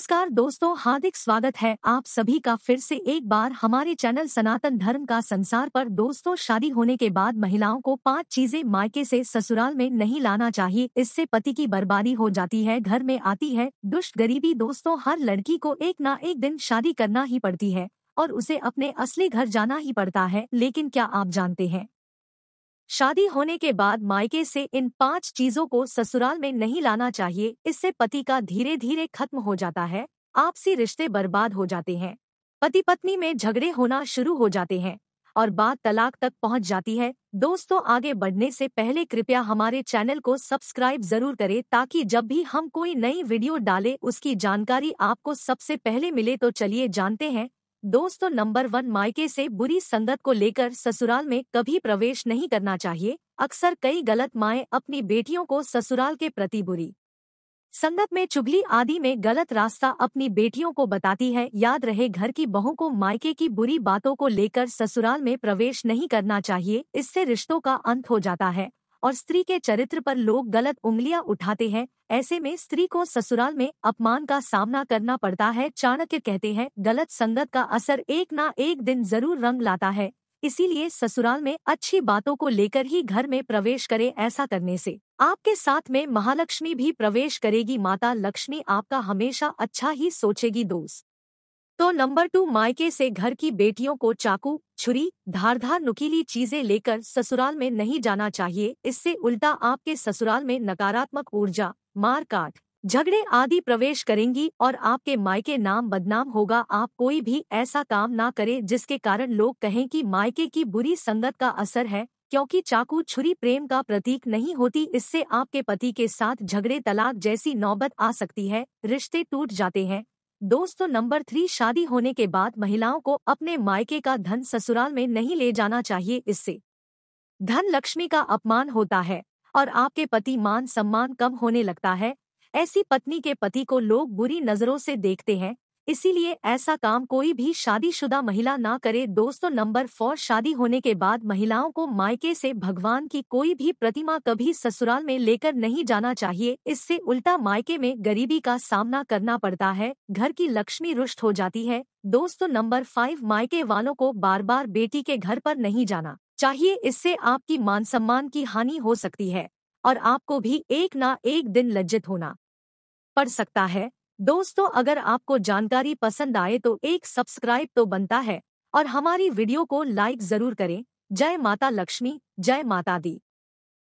नमस्कार दोस्तों हार्दिक स्वागत है आप सभी का फिर से एक बार हमारे चैनल सनातन धर्म का संसार पर दोस्तों शादी होने के बाद महिलाओं को पांच चीजें मायके से ससुराल में नहीं लाना चाहिए इससे पति की बर्बादी हो जाती है घर में आती है दुष्ट गरीबी दोस्तों हर लड़की को एक ना एक दिन शादी करना ही पड़ती है और उसे अपने असली घर जाना ही पड़ता है लेकिन क्या आप जानते हैं शादी होने के बाद मायके से इन पांच चीजों को ससुराल में नहीं लाना चाहिए इससे पति का धीरे धीरे खत्म हो जाता है आपसी रिश्ते बर्बाद हो जाते हैं पति पत्नी में झगड़े होना शुरू हो जाते हैं और बात तलाक तक पहुंच जाती है दोस्तों आगे बढ़ने से पहले कृपया हमारे चैनल को सब्सक्राइब जरूर करें ताकि जब भी हम कोई नई वीडियो डालें उसकी जानकारी आपको सबसे पहले मिले तो चलिए जानते हैं दोस्तों नंबर वन मायके से बुरी संगत को लेकर ससुराल में कभी प्रवेश नहीं करना चाहिए अक्सर कई गलत माए अपनी बेटियों को ससुराल के प्रति बुरी संगत में चुगली आदि में गलत रास्ता अपनी बेटियों को बताती है याद रहे घर की बहू को मायके की बुरी बातों को लेकर ससुराल में प्रवेश नहीं करना चाहिए इससे रिश्तों का अंत हो जाता है और स्त्री के चरित्र पर लोग गलत उंगलियां उठाते हैं ऐसे में स्त्री को ससुराल में अपमान का सामना करना पड़ता है चाणक्य कहते हैं गलत संगत का असर एक ना एक दिन जरूर रंग लाता है इसीलिए ससुराल में अच्छी बातों को लेकर ही घर में प्रवेश करें ऐसा करने से आपके साथ में महालक्ष्मी भी प्रवेश करेगी माता लक्ष्मी आपका हमेशा अच्छा ही सोचेगी दोस्त तो नंबर टू मायके से घर की बेटियों को चाकू छुरी धारधार नुकीली चीजें लेकर ससुराल में नहीं जाना चाहिए इससे उल्टा आपके ससुराल में नकारात्मक ऊर्जा मार काट झगड़े आदि प्रवेश करेंगी और आपके मायके नाम बदनाम होगा आप कोई भी ऐसा काम ना करें जिसके कारण लोग कहें कि मायके की बुरी संगत का असर है क्योंकि चाकू छुरी प्रेम का प्रतीक नहीं होती इससे आपके पति के साथ झगड़े तलाक जैसी नौबत आ सकती है रिश्ते टूट जाते हैं दोस्तों तो नंबर थ्री शादी होने के बाद महिलाओं को अपने मायके का धन ससुराल में नहीं ले जाना चाहिए इससे धन लक्ष्मी का अपमान होता है और आपके पति मान सम्मान कम होने लगता है ऐसी पत्नी के पति को लोग बुरी नजरों से देखते हैं इसीलिए ऐसा काम कोई भी शादीशुदा महिला ना करे दोस्तों नंबर फोर शादी होने के बाद महिलाओं को मायके से भगवान की कोई भी प्रतिमा कभी ससुराल में लेकर नहीं जाना चाहिए इससे उल्टा मायके में गरीबी का सामना करना पड़ता है घर की लक्ष्मी रुष्ट हो जाती है दोस्तों नंबर फाइव मायके वालों को बार बार बेटी के घर पर नहीं जाना चाहिए इससे आपकी मान सम्मान की हानि हो सकती है और आपको भी एक ना एक दिन लज्जित होना पड़ सकता है दोस्तों अगर आपको जानकारी पसंद आए तो एक सब्सक्राइब तो बनता है और हमारी वीडियो को लाइक जरूर करें जय माता लक्ष्मी जय माता दी